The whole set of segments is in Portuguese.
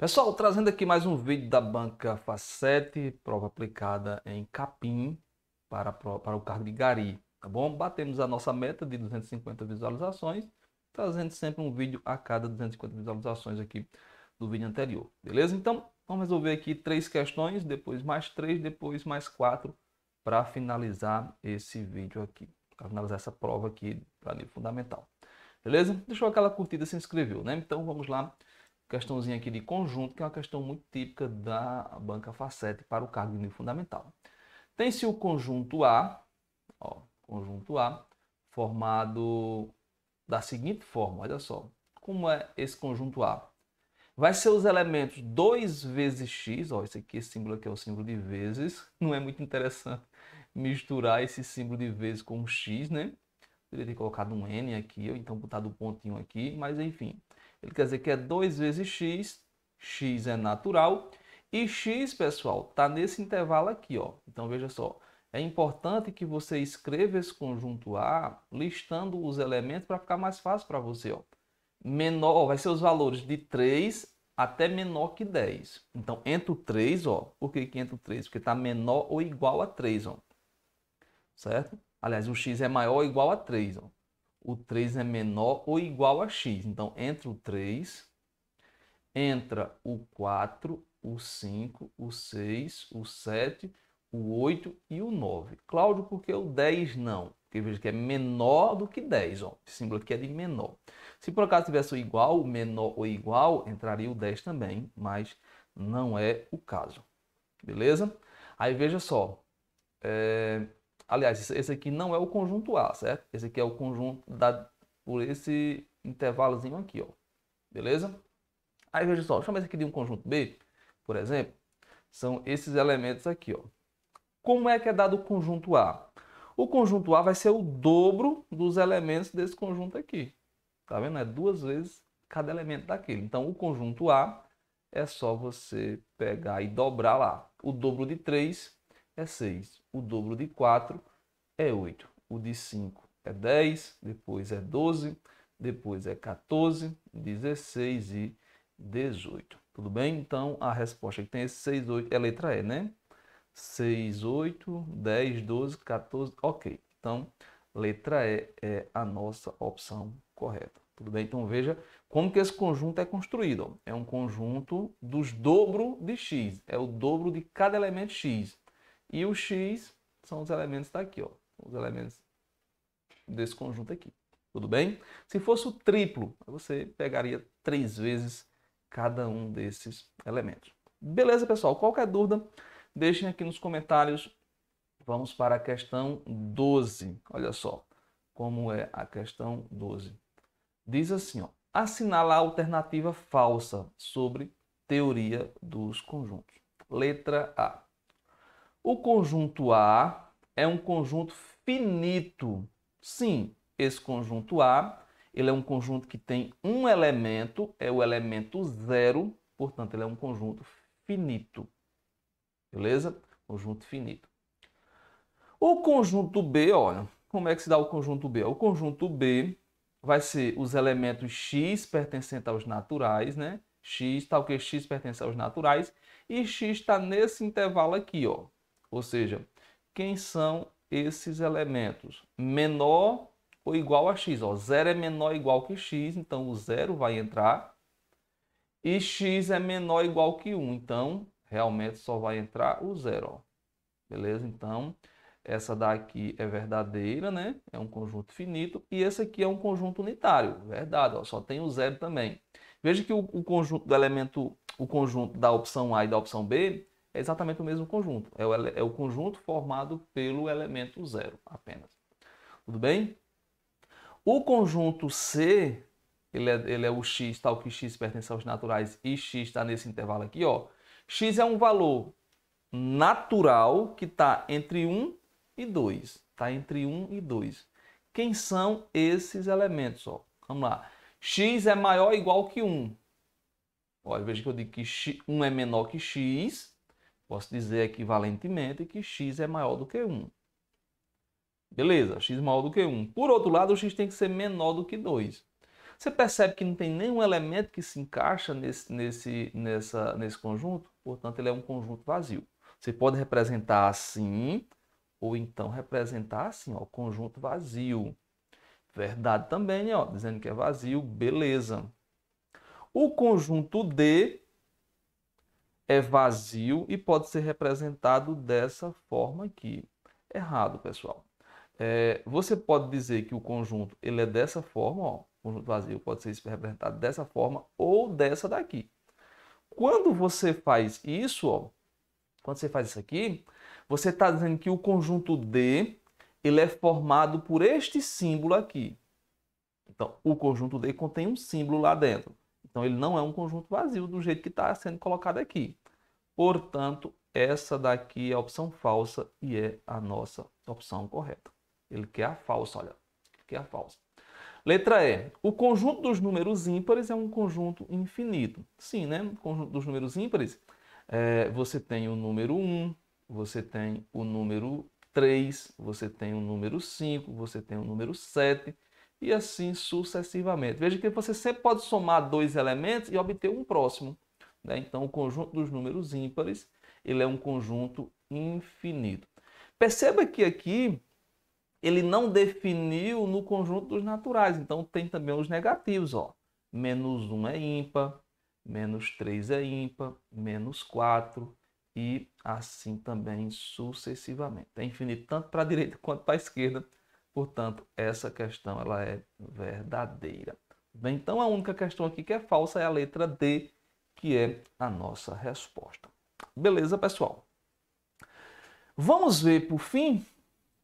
Pessoal, trazendo aqui mais um vídeo da banca Facete, prova aplicada em Capim para, para o cargo de Gari, tá bom? Batemos a nossa meta de 250 visualizações, trazendo sempre um vídeo a cada 250 visualizações aqui do vídeo anterior, beleza? Então, vamos resolver aqui três questões, depois mais três, depois mais quatro, para finalizar esse vídeo aqui, para finalizar essa prova aqui para nível fundamental, beleza? Deixou aquela curtida, se inscreveu, né? Então, vamos lá questãozinha aqui de conjunto, que é uma questão muito típica da banca facete para o cargo de nível fundamental. Tem-se o conjunto A, ó, conjunto A, formado da seguinte forma, olha só. Como é esse conjunto A? Vai ser os elementos 2 vezes x, ó, esse aqui, esse símbolo aqui é o símbolo de vezes, não é muito interessante misturar esse símbolo de vezes com x, né? Deveria ter colocado um n aqui, ou então botado um pontinho aqui, mas enfim. Ele quer dizer que é 2 vezes x, x é natural. E x, pessoal, está nesse intervalo aqui. Ó. Então, veja só. É importante que você escreva esse conjunto A listando os elementos para ficar mais fácil para você. Ó. Menor, ó, vai ser os valores de 3 até menor que 10. Então, entre o 3, ó, por que, que entre o 3? Porque está menor ou igual a 3. Ó. Certo? Aliás, o x é maior ou igual a 3. Ó o 3 é menor ou igual a x. Então, entra o 3, entra o 4, o 5, o 6, o 7, o 8 e o 9. Cláudio, por que o 10 não? Porque veja que é menor do que 10. Ó. Esse símbolo aqui é de menor. Se por acaso tivesse o igual, menor ou igual, entraria o 10 também, mas não é o caso. Beleza? Aí veja só. É... Aliás, esse aqui não é o conjunto A, certo? Esse aqui é o conjunto da por esse intervalozinho aqui, ó. Beleza? Aí veja só, chama esse aqui de um conjunto B, por exemplo. São esses elementos aqui, ó. Como é que é dado o conjunto A? O conjunto A vai ser o dobro dos elementos desse conjunto aqui. Tá vendo? É duas vezes cada elemento daquele. Então, o conjunto A é só você pegar e dobrar lá. O dobro de 3 é 6. O dobro de 4 é 8, o de 5 é 10, depois é 12, depois é 14, 16 e 18. Tudo bem? Então, a resposta que tem esse 6, 8 é a é letra E, né? 6, 8, 10, 12, 14, ok. Então, letra E é a nossa opção correta. Tudo bem? Então, veja como que esse conjunto é construído. É um conjunto dos dobro de x. É o dobro de cada elemento x. E o x são os elementos daqui, ó os elementos desse conjunto aqui. Tudo bem? Se fosse o triplo, você pegaria três vezes cada um desses elementos. Beleza, pessoal? Qualquer dúvida, deixem aqui nos comentários. Vamos para a questão 12. Olha só como é a questão 12. Diz assim, ó, assinala a alternativa falsa sobre teoria dos conjuntos. Letra A. O conjunto A é um conjunto finito. Sim, esse conjunto A, ele é um conjunto que tem um elemento, é o elemento zero, portanto, ele é um conjunto finito. Beleza? Conjunto finito. O conjunto B, olha, como é que se dá o conjunto B? O conjunto B vai ser os elementos x pertencentes aos naturais, né? x tal que x pertence aos naturais e x está nesse intervalo aqui, ó. Ou seja, quem são esses elementos menor ou igual a x. Ó, zero é menor ou igual que x, então o zero vai entrar. E x é menor ou igual que 1, então realmente só vai entrar o zero. Ó. Beleza? Então, essa daqui é verdadeira, né? É um conjunto finito. E esse aqui é um conjunto unitário. Verdade, ó, só tem o zero também. Veja que o, o conjunto do elemento, o conjunto da opção A e da opção B é exatamente o mesmo conjunto. É o, é o conjunto formado pelo elemento zero apenas. Tudo bem? O conjunto C, ele é, ele é o x, tal que x pertence aos naturais e x está nesse intervalo aqui, ó. x é um valor natural que está entre 1 e 2. Está entre 1 e 2. Quem são esses elementos? Ó? Vamos lá. x é maior ou igual que 1. Olha, veja que eu digo que x, 1 é menor que x Posso dizer equivalentemente que x é maior do que 1. Beleza, x maior do que 1. Por outro lado, o x tem que ser menor do que 2. Você percebe que não tem nenhum elemento que se encaixa nesse, nesse, nessa, nesse conjunto? Portanto, ele é um conjunto vazio. Você pode representar assim, ou então representar assim, ó, conjunto vazio. Verdade também, ó, dizendo que é vazio, beleza. O conjunto D é vazio e pode ser representado dessa forma aqui. Errado, pessoal. É, você pode dizer que o conjunto ele é dessa forma, ó, o conjunto vazio pode ser representado dessa forma ou dessa daqui. Quando você faz isso, ó, quando você faz isso aqui, você está dizendo que o conjunto D ele é formado por este símbolo aqui. Então, o conjunto D contém um símbolo lá dentro. Então, ele não é um conjunto vazio do jeito que está sendo colocado aqui. Portanto, essa daqui é a opção falsa e é a nossa opção correta. Ele quer a falsa, olha, quer a falsa. Letra E. O conjunto dos números ímpares é um conjunto infinito. Sim, né? O conjunto dos números ímpares, é, você tem o número 1, você tem o número 3, você tem o número 5, você tem o número 7 e assim sucessivamente. Veja que você sempre pode somar dois elementos e obter um próximo. Né? Então, o conjunto dos números ímpares ele é um conjunto infinito. Perceba que aqui ele não definiu no conjunto dos naturais, então tem também os negativos. Ó. Menos 1 é ímpar, menos 3 é ímpar, menos 4 e assim também sucessivamente. É infinito tanto para a direita quanto para a esquerda, portanto, essa questão ela é verdadeira. Bem, então, a única questão aqui que é falsa é a letra D, que é a nossa resposta. Beleza, pessoal? Vamos ver, por fim,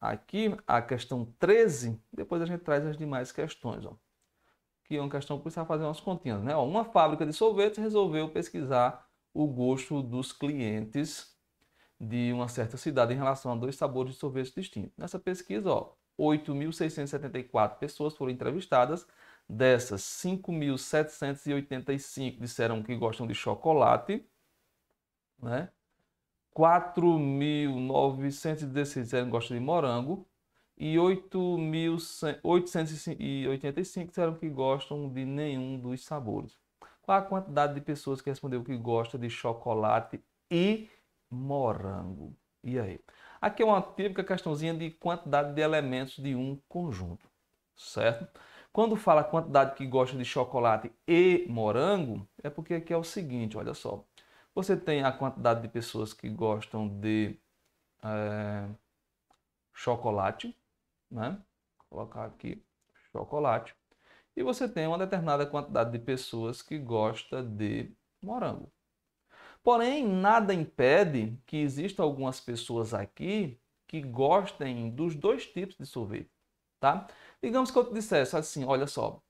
aqui a questão 13, depois a gente traz as demais questões. Ó. Que é uma questão que precisa fazer umas continhas. Né? Ó, uma fábrica de sorvetes resolveu pesquisar o gosto dos clientes de uma certa cidade em relação a dois sabores de sorvete distintos. Nessa pesquisa, 8.674 pessoas foram entrevistadas Dessas, 5.785 disseram que gostam de chocolate, né? 4.916 disseram que gostam de morango e 8.885 disseram que gostam de nenhum dos sabores. Qual a quantidade de pessoas que respondeu que gosta de chocolate e morango? E aí? Aqui é uma típica questãozinha de quantidade de elementos de um conjunto, certo? Quando fala a quantidade que gosta de chocolate e morango, é porque aqui é o seguinte, olha só. Você tem a quantidade de pessoas que gostam de é, chocolate, né? Vou colocar aqui chocolate. E você tem uma determinada quantidade de pessoas que gosta de morango. Porém, nada impede que existam algumas pessoas aqui que gostem dos dois tipos de sorvete tá? Digamos que eu te dissesse assim, olha só,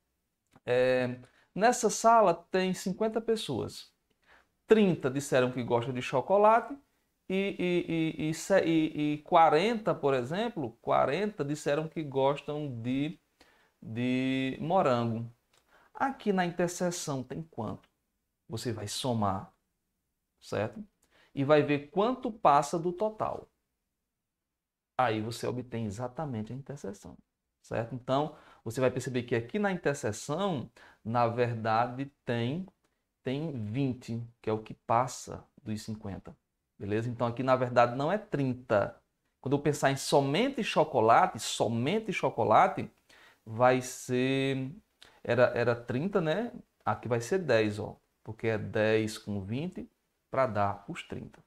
é, nessa sala tem 50 pessoas, 30 disseram que gostam de chocolate e, e, e, e 40, por exemplo, 40 disseram que gostam de, de morango. Aqui na interseção tem quanto? Você vai somar, certo? E vai ver quanto passa do total. Aí você obtém exatamente a interseção certo? Então, você vai perceber que aqui na interseção, na verdade, tem, tem 20, que é o que passa dos 50, beleza? Então, aqui na verdade não é 30. Quando eu pensar em somente chocolate, somente chocolate, vai ser... Era, era 30, né? Aqui vai ser 10, ó. Porque é 10 com 20 para dar os 30.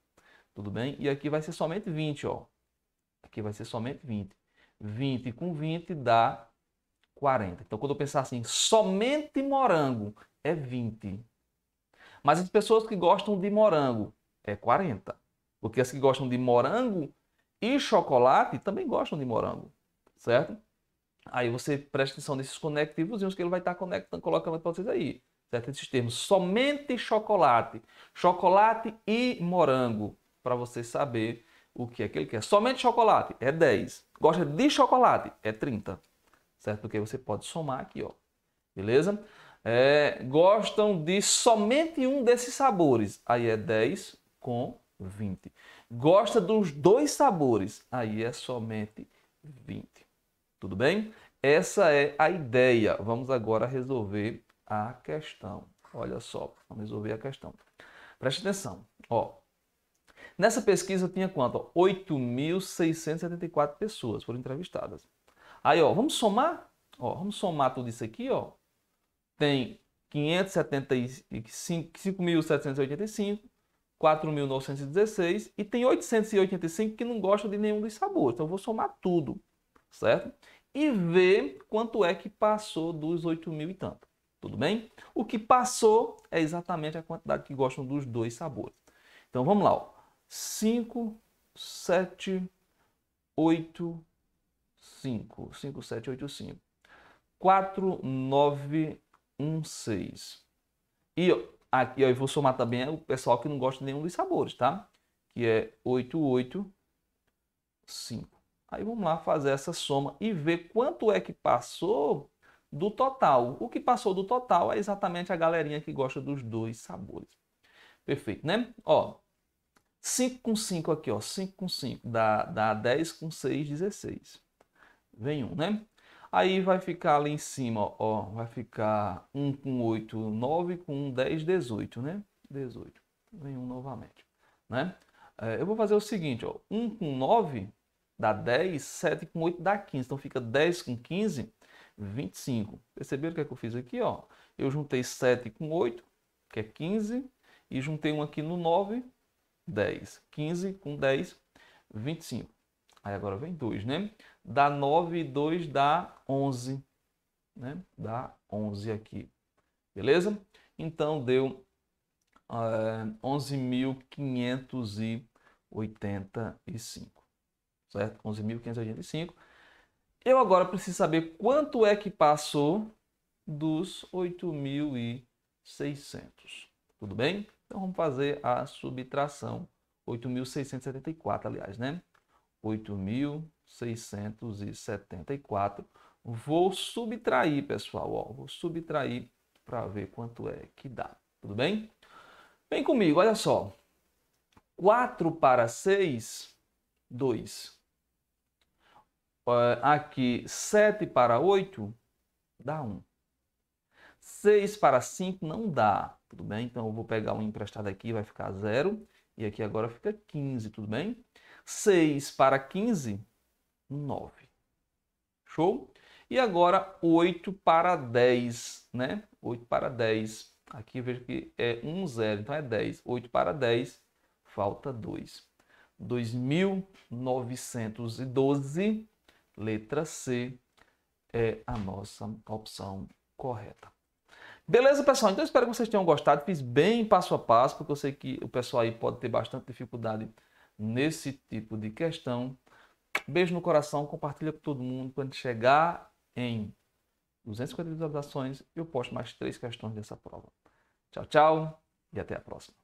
Tudo bem? E aqui vai ser somente 20, ó. Aqui vai ser somente 20. 20 com 20 dá 40. Então, quando eu pensar assim, somente morango é 20. Mas as pessoas que gostam de morango é 40. Porque as que gostam de morango e chocolate também gostam de morango, certo? Aí você presta atenção nesses conectivozinhos que ele vai estar tá conectando, colocando para vocês aí, certo? Esses termos, somente chocolate, chocolate e morango, para você saber o que é que ele quer. Somente chocolate é 10. Gosta de chocolate é 30. Certo? Porque você pode somar aqui, ó. Beleza? É, gostam de somente um desses sabores. Aí é 10 com 20. Gosta dos dois sabores. Aí é somente 20. Tudo bem? Essa é a ideia. Vamos agora resolver a questão. Olha só, vamos resolver a questão. Preste atenção. Ó, Nessa pesquisa tinha quanto? 8.674 pessoas foram entrevistadas. Aí, ó, vamos somar? Ó, vamos somar tudo isso aqui, ó. Tem 5.785, 4.916 e tem 885 que não gostam de nenhum dos sabores. Então, eu vou somar tudo, certo? E ver quanto é que passou dos 8 mil e tanto. Tudo bem? O que passou é exatamente a quantidade que gostam dos dois sabores. Então, vamos lá. Ó. 5, 7, 8, 5. 5, 7, 8, 5. 4, 9, 1, 6. E aqui ó, eu vou somar também o pessoal que não gosta de nenhum dos sabores, tá? Que é 8, 8, 5. Aí vamos lá fazer essa soma e ver quanto é que passou do total. O que passou do total é exatamente a galerinha que gosta dos dois sabores. Perfeito, né? Ó, 5 com 5 aqui, ó. 5 com 5 dá, dá 10 com 6, 16. Vem 1, né? Aí vai ficar ali em cima, ó, vai ficar 1 com 8, 9, com 10, 18, né? 18. Vem 1 novamente, né? É, eu vou fazer o seguinte, ó. 1 com 9 dá 10, 7 com 8 dá 15. Então fica 10 com 15, 25. Perceberam o que, é que eu fiz aqui, ó? Eu juntei 7 com 8, que é 15, e juntei um aqui no 9, 10. 15 com 10, 25. Aí agora vem 2, né? Dá 9 e 2 dá 11, né? Dá 11 aqui, beleza? Então deu uh, eh, 11.585, certo? 11.585. Eu agora preciso saber quanto é que passou dos 8.600, tudo bem? Então vamos fazer a subtração. 8.674, aliás, né? 8.674. Vou subtrair, pessoal, ó, vou subtrair para ver quanto é que dá, tudo bem? Vem comigo, olha só. 4 para 6, 2. Aqui, 7 para 8, dá 1. 6 para 5 não dá, tudo bem? Então eu vou pegar um emprestado aqui, vai ficar 0. E aqui agora fica 15, tudo bem? 6 para 15, 9. Show? E agora 8 para 10, né? 8 para 10. Aqui veja que é 1, 0, então é 10. 8 para 10, falta 2. 2.912, letra C, é a nossa opção correta. Beleza, pessoal? Então espero que vocês tenham gostado. Fiz bem passo a passo, porque eu sei que o pessoal aí pode ter bastante dificuldade nesse tipo de questão. Beijo no coração, compartilha com todo mundo. Quando chegar em 250 visualizações, eu posto mais três questões dessa prova. Tchau, tchau e até a próxima.